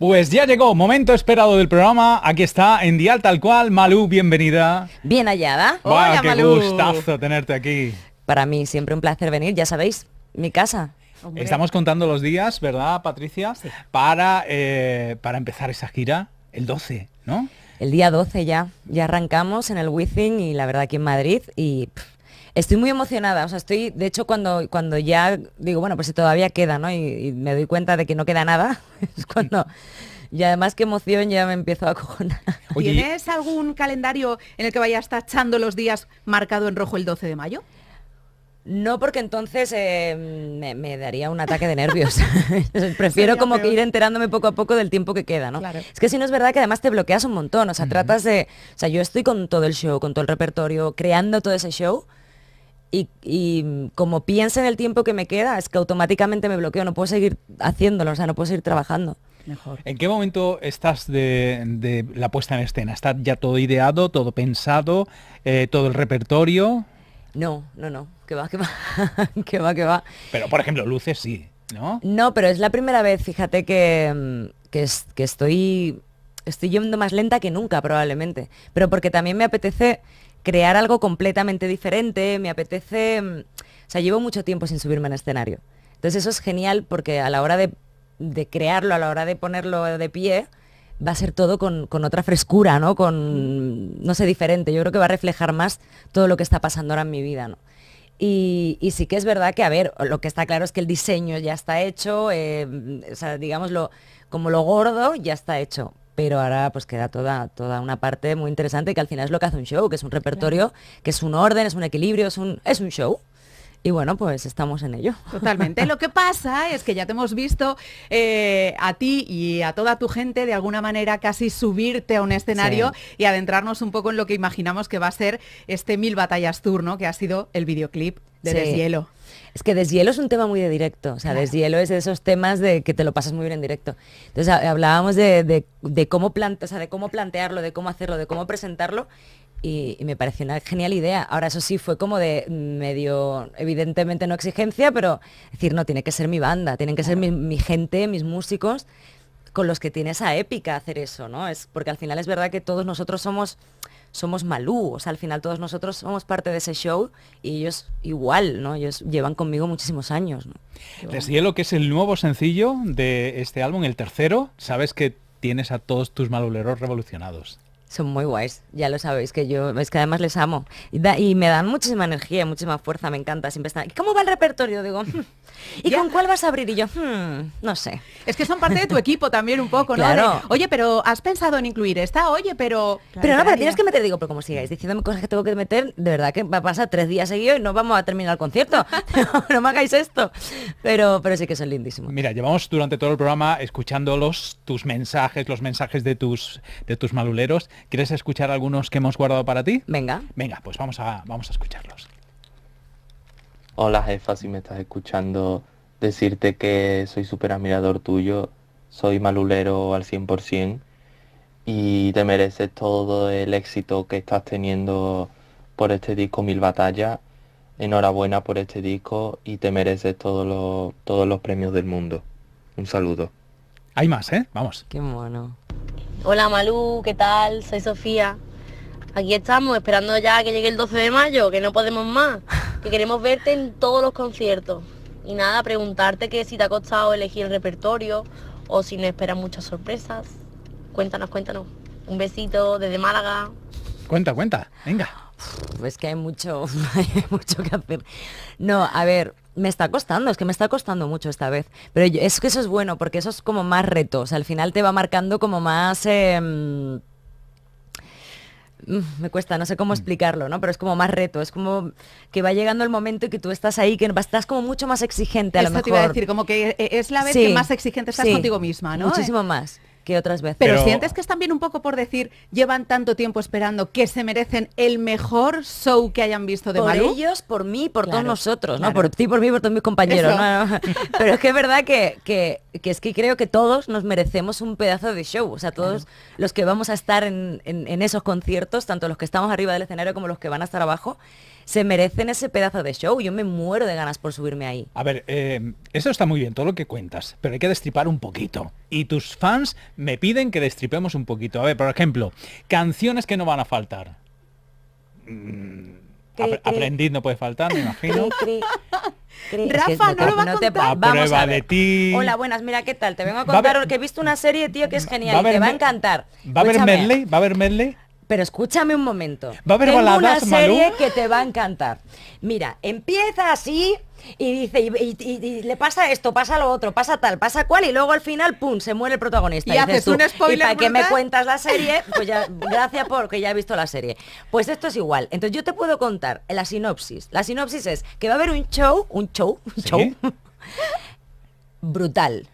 Pues ya llegó, momento esperado del programa. Aquí está, en Dial Tal Cual. Malú, bienvenida. Bien hallada. ¡Vaya Hola, qué gustazo tenerte aquí. Para mí, siempre un placer venir, ya sabéis, mi casa. Estamos contando los días, ¿verdad, Patricia? Para, eh, para empezar esa gira, el 12, ¿no? El día 12 ya, ya arrancamos en el Within y la verdad aquí en Madrid y Estoy muy emocionada, o sea, estoy, de hecho, cuando, cuando ya digo, bueno, pues si todavía queda, ¿no? Y, me doy cuenta de que no queda nada, es cuando... Y además qué emoción ya me empiezo a cojonar. Oye, ¿Tienes algún calendario en el que vayas tachando los días marcado en rojo el 12 de mayo? No, porque entonces eh, me, daría un ataque de nervios. Prefiero como que ir enterándome poco a poco del tiempo que queda, ¿no? Es que si no es verdad que además te bloqueas un montón. O sea, tratas de. O sea, yo estoy con todo el show, con todo el repertorio, creando todo ese show y, como piensa en el tiempo que me queda, es que automáticamente me bloqueo, no puedo seguir haciéndolo, o sea, no puedo seguir trabajando. Mejor. ¿En qué momento estás de, la puesta en escena? ¿Está ya todo ideado, todo pensado, eh, todo el repertorio? No, no, no, que va, que va, que va, que va. Pero, por ejemplo, luces sí, ¿no? No, pero es la primera vez, fíjate, que, mm, que estoy, estoy yendo más lenta que nunca, probablemente. Pero porque también me apetece crear algo completamente diferente, me apetece... Mm, o sea, llevo mucho tiempo sin subirme al escenario. Entonces eso es genial porque a la hora de, crearlo, a la hora de ponerlo de pie, va a ser todo con, otra frescura, ¿no? Con, no sé, diferente. Yo creo que va a reflejar más todo lo que está pasando ahora en mi vida, ¿no? Y, sí que es verdad que, a ver, lo que está claro es que el diseño ya está hecho, eh, o sea, digámoslo, como lo gordo ya está hecho pero ahora pues queda toda, toda una parte muy interesante que al final es lo que hace un show, que es un repertorio, que es un orden, es un equilibrio, es un, es un show. Y bueno, pues estamos en ello. Totalmente. Lo que pasa es que ya te hemos visto eh, a ti y a toda tu gente de alguna manera casi subirte a un escenario y adentrarnos un poco en lo que imaginamos que va a ser este Mil Batallas turno Que ha sido el videoclip de Deshielo. Es que Deshielo es un tema muy de directo, o sea, Deshielo es de esos temas de que te lo pasas muy bien en directo. Entonces hablábamos de, cómo, de cómo plantearlo, de cómo hacerlo, de cómo presentarlo y, me pareció una genial idea. Ahora eso sí fue como de medio, evidentemente no exigencia, pero decir, no, tiene que ser mi banda, tienen que ser mi, mi gente, mis músicos con los que tiene esa épica hacer eso, ¿no? Es porque al final es verdad que todos nosotros somos somos Malú, o sea, al final todos nosotros somos parte de ese show y ellos igual, ¿no? Ellos llevan conmigo muchísimos años, ¿no? Les que es el nuevo sencillo de este álbum, el tercero, sabes que tienes a todos tus maluleros revolucionados. Son muy guays, ya lo sabéis, que yo es que además les amo. Y, me dan muchísima energía, muchísima fuerza, me encanta. Siempre están, ¿cómo va el repertorio? Digo, ¿y con cuál vas a abrir? Y yo, hmm, no sé. Es que son parte de tu equipo también un poco, ¿no? Claro. Oye, pero has pensado en incluir esta, oye, pero... pero no, pero tienes que meter, digo, pero como sigáis diciéndome cosas que tengo que meter, de verdad que va a pasar tres días seguidos y no vamos a terminar el concierto. no, me hagáis esto. Pero, pero sí que son lindísimos. Mira, llevamos durante todo el programa escuchándolos, tus mensajes, los mensajes de tus, de tus maluleros. ¿Quieres escuchar algunos que hemos guardado para ti? Venga. Venga, pues vamos a, vamos a escucharlos. Hola jefa, si me estás escuchando, decirte que soy súper admirador tuyo, soy malulero al 100% y te mereces todo el éxito que estás teniendo por este disco Mil Batallas. Enhorabuena por este disco y te mereces todos los, todos los premios del mundo. Un saludo. Hay más, ¿eh? Vamos. Qué mono. Hola Malú, ¿qué tal? Soy Sofía. Aquí estamos, esperando ya que llegue el 12 de mayo, que no podemos más, que queremos verte en todos los conciertos. Y nada, preguntarte que si te ha costado elegir el repertorio o si no esperas muchas sorpresas. Cuéntanos, cuéntanos. Un besito desde Málaga. Cuenta, cuenta, venga. Pues que hay mucho, hay mucho que hacer. No, a ver, me está costando, es que me está costando mucho esta vez. Pero es que eso es bueno, porque eso es como más reto, O sea, al final te va marcando como más... Em, mm, me cuesta, no sé cómo mm. explicarlo, ¿no? Pero es como más reto, es como que va llegando el momento y que tú estás ahí, que estás como mucho más exigente a lo mejor. te iba a decir, como que eh, es la vez que más exigente estás contigo misma, ¿no? Muchísimo más que otras veces. Pero, sientes que están bien un poco por decir, llevan tanto tiempo esperando que se merecen el mejor show que hayan visto de Malú. Por ellos, por mí, por todos nosotros, ¿no? Por ti, por mí, por todos mis compañeros. Pero es que es verdad que, que, es que creo que todos nos merecemos un pedazo de show. O sea, todos los que vamos a estar en esos conciertos, tanto los que estamos arriba del escenario como los que van a estar abajo, se merecen ese pedazo de show. Yo me muero de ganas por subirme ahí. A ver, eh, eso está muy bien, todo lo que cuentas, pero hay que destripar un poquito. Y tus fans me piden que destripemos un poquito. A ver, por ejemplo, canciones que no van a faltar. Mm, no puede faltar, me imagino. Rafa, no, lo va a contar. a de ti. Hola, buenas, mira, ¿qué tal? Te vengo a contar que he visto una serie, tío, que es genial y te va a encantar. ¿Va a haber medley? ¿Va a haber medley? Pero escúchame un momento. Va a haber una serie que te va a encantar. Mira, empieza así y dice, y, le pasa esto, pasa lo otro, pasa tal, pasa cual, y luego al final, pum, se muere el protagonista. Y, haces tú, un spoiler. para que me cuentas la serie, pues ya, gracias porque ya he visto la serie. Pues esto es igual. Entonces yo te puedo contar la sinopsis. La sinopsis es que va a haber un show, un show, un show, brutal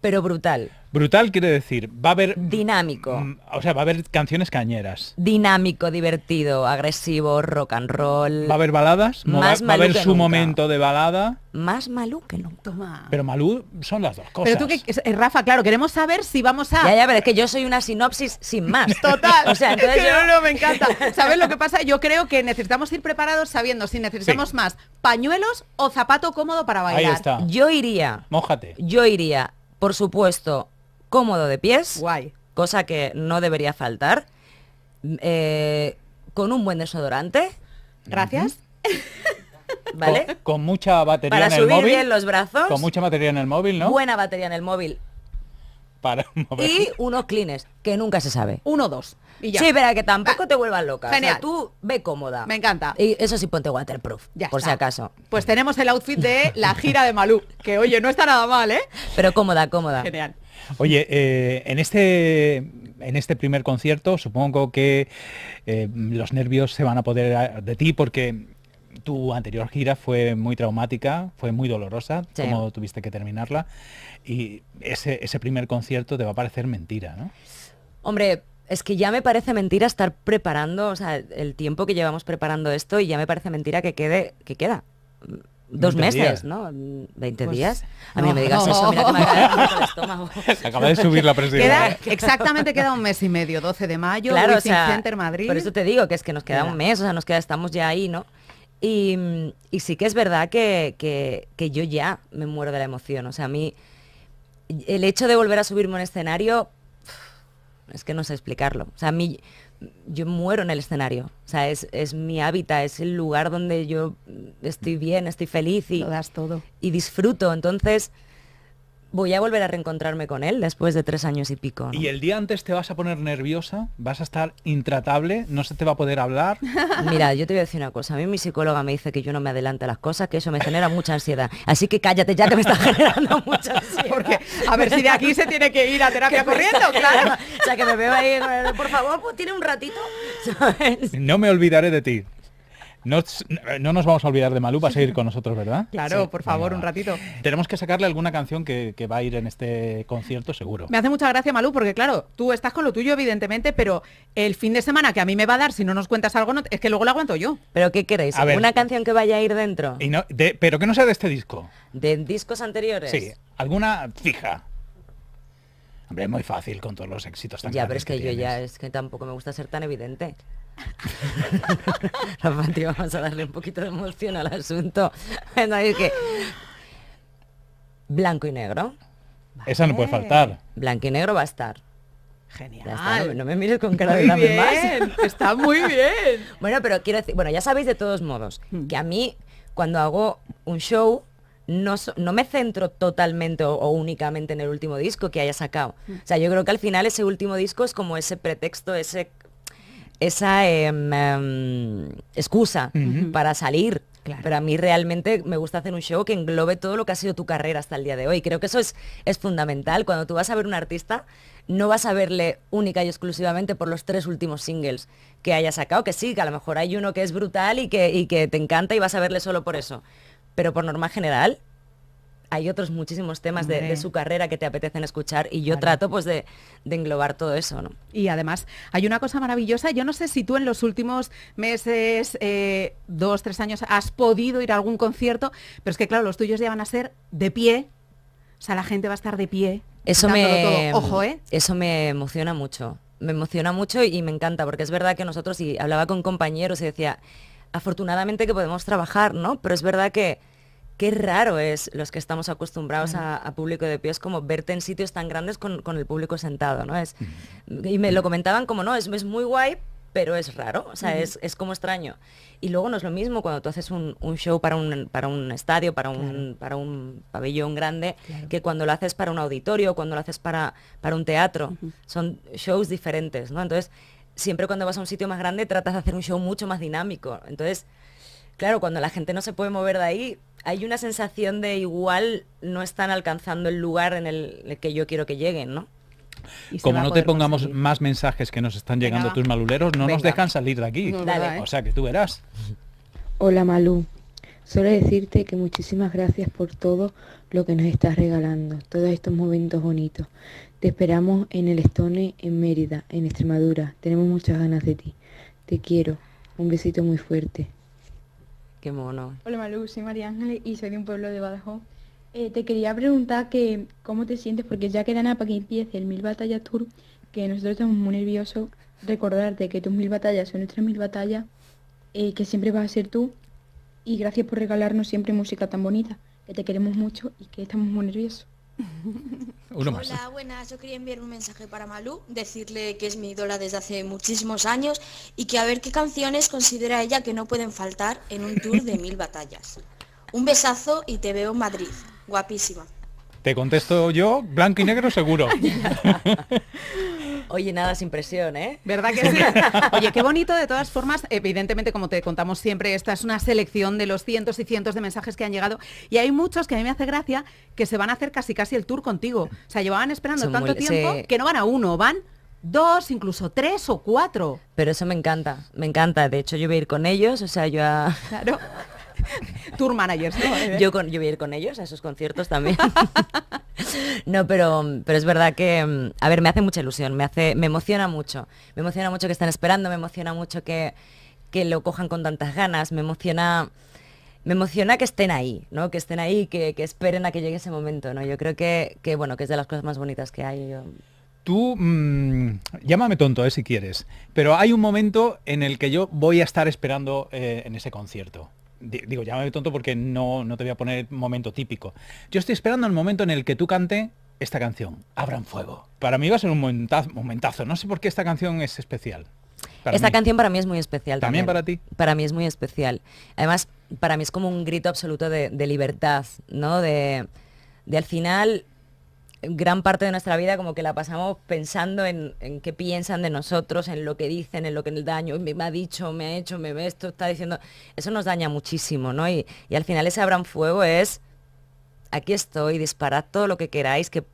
pero brutal. Brutal quiere decir, va a haber... Dinámico. Mm, o sea, va a haber canciones cañeras. Dinámico, divertido, agresivo, rock and roll. Va a haber baladas. va, a haber su momento de balada. Más Malú que no Toma. Pero Malú son las dos cosas. Pero tú que, eh, Rafa, claro, queremos saber si vamos a... Ya, ya, pero es que yo soy una sinopsis sin más. Total. o sea, entonces yo... No, me encanta. ¿Sabes lo que pasa? Yo creo que necesitamos ir preparados sabiendo si necesitamos más pañuelos o zapato cómodo para bailar. Ahí está. Yo iría... Mójate. Yo iría por supuesto, cómodo de pies. Guay. Cosa que no debería faltar. Eh, con un buen desodorante. Gracias. ¿Vale? Con, mucha batería en el móvil. Para subir bien los brazos. Con mucha batería en el móvil, ¿no? Buena batería en el móvil. Y unos clines, que nunca se sabe. Uno dos. Y Sí, pero que tampoco ah, te vuelvas loca. Genial. tú ve cómoda. Me encanta. Y eso sí, ponte waterproof, ya por si acaso. Pues tenemos el outfit de la gira de Malú, que oye, no está nada mal, ¿eh? Pero cómoda, cómoda. Genial. Oye, eh, en este en este primer concierto supongo que eh, los nervios se van a poder de ti porque tu anterior gira fue muy traumática, fue muy dolorosa, como tuviste que terminarla, y ese, primer concierto te va a parecer mentira, ¿no? Hombre, es que ya me parece mentira estar preparando, o sea, el tiempo que llevamos preparando esto y ya me parece mentira que quede, que queda. Mm, dos meses, ¿no? ¿20 mm, pues días? A mí me digas eso, mira que me acaba el estómago. de subir la presión. exactamente queda un mes y medio, 12 de mayo, claro, Center Madrid. Por eso te digo que es que nos queda un mes, o sea, nos queda, estamos ya ahí, ¿no? Y, sí que es verdad que, yo ya me muero de la emoción. O sea, a mí el hecho de volver a subirme un escenario, es que no sé explicarlo. O sea, a mí yo muero en el escenario. O sea, es, mi hábitat, es el lugar donde yo estoy bien, estoy feliz y... das todo. Y disfruto. Entonces voy a volver a reencontrarme con él después de tres años y pico. Y el día antes te vas a poner nerviosa, vas a estar intratable, no se te va a poder hablar. Mira, yo te voy a decir una cosa. A mí mi psicóloga me dice que yo no me adelanto a las cosas, que eso me genera mucha ansiedad. Así que cállate ya te me está generando mucha ansiedad. Porque, a ver si de aquí se tiene que ir a terapia corriendo, claro. O sea, que me veo ahí, por favor, pues, tiene un ratito. No me olvidaré de ti. No, nos vamos a olvidar de Malú, va a seguir con nosotros, ¿verdad? Claro, por favor, un ratito. Tenemos que sacarle alguna canción que, va a ir en este concierto, seguro. Me hace mucha gracia, Malú, porque claro, tú estás con lo tuyo, evidentemente, pero el fin de semana que a mí me va a dar, si no nos cuentas algo, es que luego lo aguanto yo. ¿Pero qué queréis? ¿Alguna ¿Una canción que vaya a ir dentro? Y no, pero que no sea de este disco. ¿De discos anteriores? Sí, alguna fija. Hombre, es muy fácil con todos los éxitos tan Ya, pero es que, que yo ya es que tampoco me gusta ser tan evidente. vamos a darle un poquito de emoción al asunto. Blanco y negro. Esa no puede faltar. Blanco y negro va a estar. Genial. Está, no, me mires con cara de muy bien, Está muy bien. bueno, pero quiero decir, bueno, ya sabéis de todos modos mm. que a mí cuando hago un show no, no me centro totalmente o, únicamente en el último disco que haya sacado. Mm. O sea, yo creo que al final ese último disco es como ese pretexto, ese esa em, em, excusa para salir. Pero a mí realmente me gusta hacer un show que englobe todo lo que ha sido tu carrera hasta el día de hoy. Creo que eso es, es fundamental. Cuando tú vas a ver un artista, no vas a verle única y exclusivamente por los tres últimos singles que haya sacado, que sí, que a lo mejor hay uno que es brutal y que, y que te encanta y vas a verle solo por eso. Pero por norma general, hay otros muchísimos temas de, su carrera que te apetecen escuchar y yo trato pues de, englobar todo eso. Y además hay una cosa maravillosa, yo no sé si tú en los últimos meses, eh, dos, tres años, has podido ir a algún concierto, pero es que claro, los tuyos ya van a ser de pie, o sea, la gente va a estar de pie. Eso me, Ojo, ¿eh? eso me emociona mucho, me emociona mucho y me encanta, porque es verdad que nosotros, y hablaba con compañeros y decía, afortunadamente que podemos trabajar, ¿no? Pero es verdad que qué raro es los que estamos acostumbrados a, público de pies como verte en sitios tan grandes con, el público sentado, ¿no? Es, y me lo comentaban como, no, es, muy guay, pero es raro, o sea, es, como extraño. Y luego no es lo mismo cuando tú haces un, show para un, para un estadio, para un, para un pabellón grande, que cuando lo haces para un auditorio, cuando lo haces para, para un teatro. Son shows diferentes, ¿no? Entonces, siempre cuando vas a un sitio más grande tratas de hacer un show mucho más dinámico. Entonces, claro, cuando la gente no se puede mover de ahí, hay una sensación de igual no están alcanzando el lugar en el que yo quiero que lleguen, ¿no? Como no te pongamos más mensajes que nos están llegando tus maluleros, no nos dejan salir de aquí. Eh? O sea que tú verás. Hola Malú, solo decirte que muchísimas gracias por todo lo que nos estás regalando, todos estos momentos bonitos. Te esperamos en el Estone, en Mérida, en Extremadura. Tenemos muchas ganas de ti. Te quiero. Un besito muy fuerte. Qué mono. Hola Malu, soy María Ángeles y soy de un pueblo de Badajoz. Eh, te quería preguntar que cómo te sientes, porque ya queda nada para que empiece el Mil Batallas Tour, que nosotros estamos muy nerviosos. Recordarte que tus mil batallas son nuestras mil batallas, eh, que siempre vas a ser tú. Y gracias por regalarnos siempre música tan bonita, que te queremos mucho y que estamos muy nerviosos. Hola, buenas. Yo quería enviar un mensaje para Malú, decirle que es mi ídola desde hace muchísimos años y que a ver qué canciones considera ella que no pueden faltar en un tour de mil batallas. Un besazo y te veo en Madrid. Guapísima. Te contesto yo, blanco y negro seguro. Oye, nada sin presión, ¿eh? ¿Verdad que sí? Oye, qué bonito de todas formas. Evidentemente, como te contamos siempre, esta es una selección de los cientos y cientos de mensajes que han llegado. Y hay muchos que a mí me hace gracia que se van a hacer casi casi el tour contigo. O sea, llevaban esperando tanto tiempo que no van a uno, van dos, incluso tres o cuatro. Pero eso me encanta, me encanta. De hecho, yo voy a ir con ellos, o sea, yo a... Claro. Tour managers, Yo, con, yo voy a ir con ellos a esos conciertos también. no, pero, pero es verdad que, mm, a ver, me hace mucha ilusión, me, hace, me emociona mucho. Me emociona mucho que están esperando, me emociona mucho que, lo cojan con tantas ganas, me emociona me emociona que estén ahí, Que estén ahí, que, esperen a que llegue ese momento, ¿no? Yo creo que, bueno, que es de las cosas más bonitas que hay. Tú, mm, llámame tonto, eh, si quieres, pero hay un momento en el que yo voy a estar esperando eh, en ese concierto digo, llámame tonto porque no, no te voy a poner momento típico. Yo estoy esperando el momento en el que tú cante esta canción, Abran Fuego. Para mí va a ser un momentazo, no sé por qué esta canción es especial. esta canción para mí es muy especial. ¿También, para ti? Para mí es muy especial. Además, para mí es como un grito absoluto de, libertad, ¿no? De, de al final gran parte de nuestra vida como que la pasamos pensando en, qué piensan de nosotros, en lo que dicen, en lo que el daño, me, ha dicho, me ha hecho, me ve esto, está diciendo, eso nos daña muchísimo, ¿no? Y, al final ese abran fuego es, aquí estoy, disparad todo lo que queráis, que,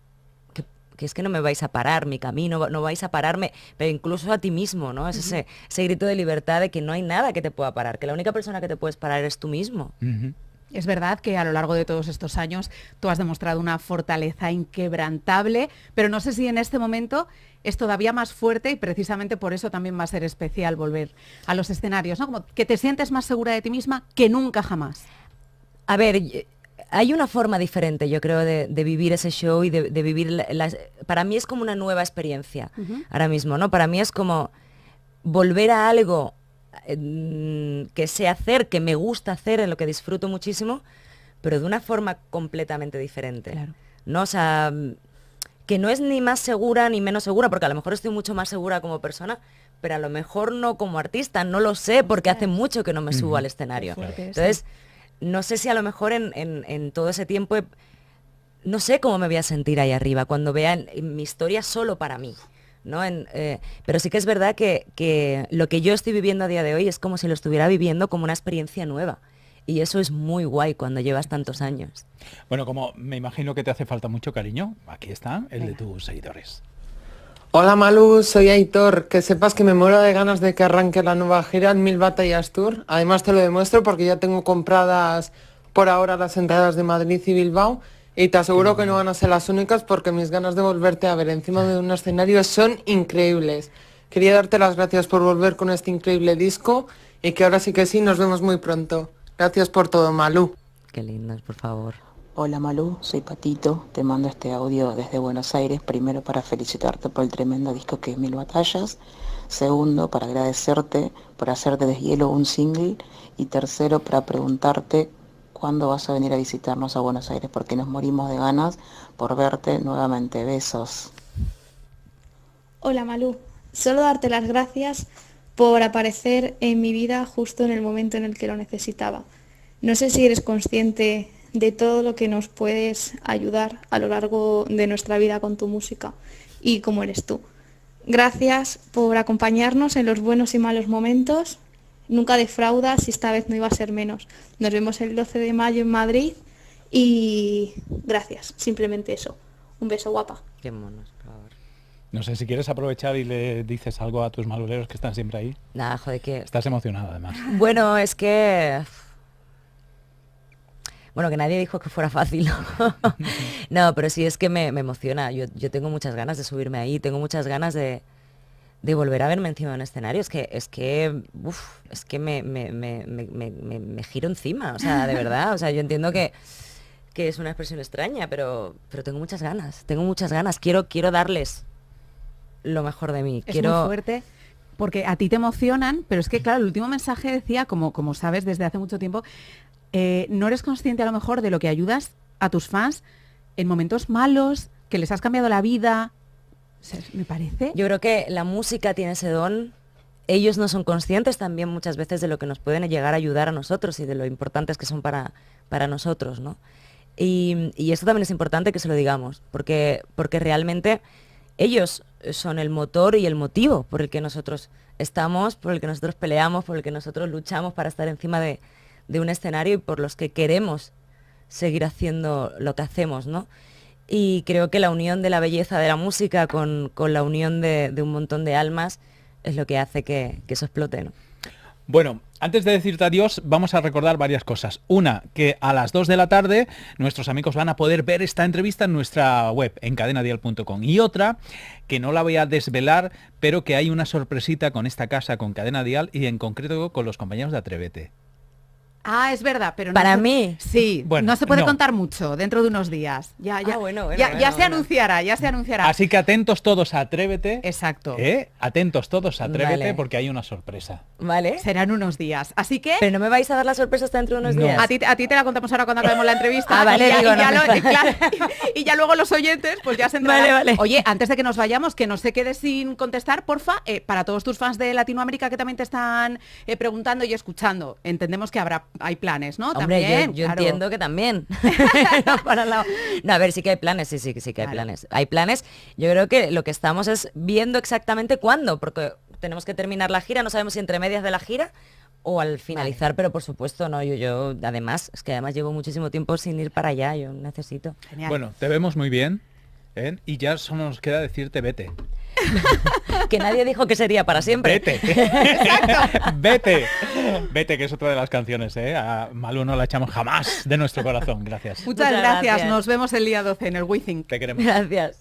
es que no me vais a parar mi camino, no vais a pararme, pero incluso a ti mismo, ¿no? Es ese, grito de libertad de que no hay nada que te pueda parar, que la única persona que te puedes parar es tú mismo. Es verdad que a lo largo de todos estos años tú has demostrado una fortaleza inquebrantable, pero no sé si en este momento es todavía más fuerte y precisamente por eso también va a ser especial volver a los escenarios, ¿no? Como que te sientes más segura de ti misma que nunca jamás. A ver, eh, hay una forma diferente, yo creo, de, vivir ese show y de, vivir... las. para mí es como una nueva experiencia ahora mismo, ¿no? Para mí es como volver a algo que sé hacer, que me gusta hacer, en lo que disfruto muchísimo, pero de una forma completamente diferente. ¿No? O sea, que no es ni más segura ni menos segura, porque a lo mejor estoy mucho más segura como persona, pero a lo mejor no como artista, no lo sé, porque hace mucho que no me subo al escenario. ¿eh? Entonces, no sé si a lo mejor en, todo ese tiempo, no sé cómo me voy a sentir ahí arriba, cuando vean mi historia solo para mí. Eh, pero sí que es verdad que, lo que yo estoy viviendo a día de hoy es como si lo estuviera viviendo como una experiencia nueva. Y eso es muy guay cuando llevas tantos años. Bueno, como me imagino que te hace falta mucho cariño, aquí está el de tus seguidores. Hola malu soy Aitor. Que sepas que me muero de ganas de que arranque la nueva gira en Mil Batallas Tour. Además te lo demuestro porque ya tengo compradas por ahora las entradas de Madrid y Bilbao y te aseguro que no van a ser las únicas porque mis ganas de volverte a ver encima de un escenario son increíbles. Quería darte las gracias por volver con este increíble disco y que ahora sí que sí, nos vemos muy pronto. Gracias por todo, Malú. Qué lindas, por favor. Hola Malú, soy Patito, te mando este audio desde Buenos Aires, primero para felicitarte por el tremendo disco que es Mil Batallas, segundo para agradecerte por hacerte de Deshielo un single y tercero para preguntarte cuándo vas a venir a visitarnos a Buenos Aires, porque nos morimos de ganas por verte nuevamente. Besos. Hola Malú, solo darte las gracias por aparecer en mi vida justo en el momento en el que lo necesitaba. No sé si eres consciente de todo lo que nos puedes ayudar a lo largo de nuestra vida con tu música y cómo eres tú. Gracias por acompañarnos en los buenos y malos momentos nunca defraudas si y esta vez no iba a ser menos. Nos vemos el 12 de mayo en Madrid y gracias, simplemente eso. Un beso guapa. Qué No sé si quieres aprovechar y le dices algo a tus maluleros que están siempre ahí. Nada, joder, que... Estás emocionada además. Bueno, es que... Bueno, que nadie dijo que fuera fácil. no, pero sí es que me, emociona. Yo, yo tengo muchas ganas de subirme ahí, tengo muchas ganas de, de volver a verme encima en un escenario. Es que, es que, es que me, giro encima, o sea, de verdad. O sea, yo entiendo que, que es una expresión extraña, pero, pero tengo muchas ganas, tengo muchas ganas. Quiero, quiero darles lo mejor de mí. quiero... muy fuerte. Porque a ti te emocionan, pero es que, claro, el último mensaje decía, como, como sabes desde hace mucho tiempo, eh, no eres consciente a lo mejor de lo que ayudas a tus fans en momentos malos, que les has cambiado la vida, me parece. Yo creo que la música tiene ese don. Ellos no son conscientes también muchas veces de lo que nos pueden llegar a ayudar a nosotros y de lo importantes que son para, para nosotros, ¿no? Y, y esto también es importante que se lo digamos, porque, porque realmente ellos son el motor y el motivo por el que nosotros estamos, por el que nosotros peleamos, por el que nosotros luchamos para estar encima de, de un escenario y por los que queremos seguir haciendo lo que hacemos, ¿no? y creo que la unión de la belleza de la música con, la unión de, un montón de almas es lo que hace que, eso explote. Bueno, antes de decirte adiós, vamos a recordar varias cosas. Una, que a las 2 de la tarde nuestros amigos van a poder ver esta entrevista en nuestra web, en cadenadial.com. Y otra, que no la voy a desvelar, pero que hay una sorpresita con esta casa, con Cadena Dial y en concreto con los compañeros de Atrevete. Ah, es verdad, pero no para mí sí, bueno, no se puede contar mucho dentro de unos días. Ya, ya, ah, ya, se anunciará, ya se anunciará. Así que atentos todos, atrévete. Exacto. ¿eh? Atentos todos, atrévete porque hay una sorpresa. Vale. Serán unos días, así que. Pero no me vais a dar la sorpresa hasta dentro de unos días. A ti, te la contamos ahora cuando acabemos la entrevista. y, ya, luego los oyentes, pues ya se enterarán Vale, vale. Oye, antes de que nos vayamos, que no se quede sin contestar, porfa, eh, para todos tus fans de Latinoamérica que también te están eh, preguntando y escuchando, entendemos que habrá hay planes, ¿no? también, yo, entiendo que también. a ver, sí que hay planes, sí, sí, sí que hay planes. Hay planes. Yo creo que lo que estamos es viendo exactamente cuándo, porque tenemos que terminar la gira, no sabemos si entre medias de la gira o al finalizar, pero por supuesto no, yo, yo además, es que además llevo muchísimo tiempo sin ir para allá, yo necesito. Bueno, te vemos muy bien. ¿eh? Y ya solo nos queda decirte vete. que nadie dijo que sería para siempre. Vete. Vete. Vete, que es otra de las canciones, ¿eh? A no la echamos jamás de nuestro corazón. Gracias. Muchas, gracias. Nos vemos el día 12 en el Withing. Te queremos. Gracias.